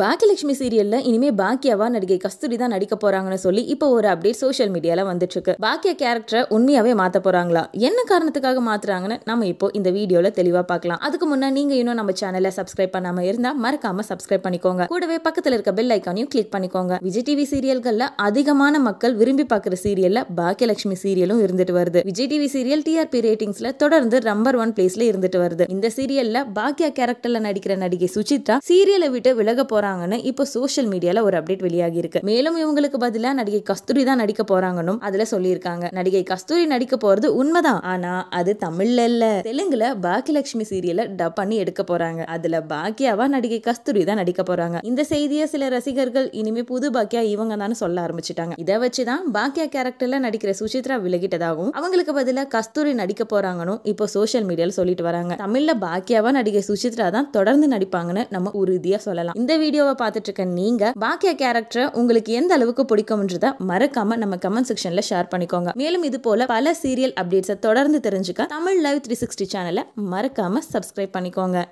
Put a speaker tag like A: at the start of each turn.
A: பாக்கியலட்சுமி சீரியலில் இனிமேல் பாக்கியாவா நடிகை கஸ்தூரி தான் நடிக்க போறாங்கன்னு சொல்லி இப்போ ஒரு அப்டேட் சோஷியல் மீடியாவில் வந்துட்டு இருக்கு பாக்கிய கேரக்டரை உண்மையாவே மாத்த போறாங்களா என்ன காரணத்துக்காக மாத்துறாங்கன்னு நம்ம இப்போ இந்த வீடியோவில் தெளிவாக பார்க்கலாம் அதுக்கு முன்னாடி நீங்க இன்னும் நம்ம சேனலை சப்ஸ்கிரைப் பண்ணாம இருந்தா மறக்காம சப்ஸ்கிரைப் பண்ணிக்கோங்க கூடவே பக்கத்தில் இருக்க பெல் ஐக்கானையும் கிளிக் பண்ணிக்கோங்க விஜய் டிவி சீரியல்களில் அதிகமான மக்கள் விரும்பி பாக்குற சீரியல்ல பாக்கியலட்சுமி சீரியலும் இருந்துட்டு வருது விஜய் டிவி சீரியல் டிஆர்பி ரேட்டிங்ஸ்ல தொடர்ந்து நம்பர் ஒன் பிளேஸ்ல இருந்துட்டு வருது இந்த சீரியல்ல பாக்கியா கேரக்டர்ல நடிக்கிற நடிகை சுச்சித்ரா சீரியலை விட்டு விலக போற போறாங்கன்னு இப்போ சோஷியல் மீடியால ஒரு அப்டேட் வெளியாகி இருக்கு மேலும் இவங்களுக்கு பதிலாக நடிகை கஸ்தூரி தான் நடிக்க போறாங்கன்னு அதுல சொல்லியிருக்காங்க நடிகை கஸ்தூரி நடிக்க போறது உண்மைதான் ஆனா அது தமிழ்ல இல்ல தெலுங்குல பாக்கியலட்சுமி சீரியல டப் பண்ணி எடுக்க போறாங்க அதுல பாக்கியாவா நடிகை கஸ்தூரி தான் நடிக்க போறாங்க இந்த செய்தியை சில ரசிகர்கள் இனிமே புது பாக்கியா இவங்க தான் சொல்ல ஆரம்பிச்சிட்டாங்க இதை வச்சுதான் பாக்கியா கேரக்டர்ல நடிக்கிற சுசித்ரா விலகிட்டதாகவும் அவங்களுக்கு பதிலாக கஸ்தூரி நடிக்க போறாங்கன்னு இப்போ சோசியல் மீடியால சொல்லிட்டு வராங்க தமிழ்ல பாக்கியாவா நடிகை சுசித்ரா தான் தொடர்ந்து நடிப்பாங்கன்னு நம்ம உறுதியா சொல்லலாம் இந்த வீடியோ வீடியோவை பார்த்துட்ருக்க நீங்கள் பாக்கிய கேரக்டரை உங்களுக்கு எந்த அளவுக்கு பிடிக்கும்ன்றத மறக்காமல் நம்ம கமெண்ட் செக்ஷனில் ஷேர் பண்ணிக்கோங்க மேலும் இது போல பல சீரியல் அப்டேட்ஸை தொடர்ந்து தெரிஞ்சுக்க தமிழ் லைவ் த்ரீ சிக்ஸ்டி சேனலை மறக்காமல் சப்ஸ்கிரைப் பண்ணிக்கோங்க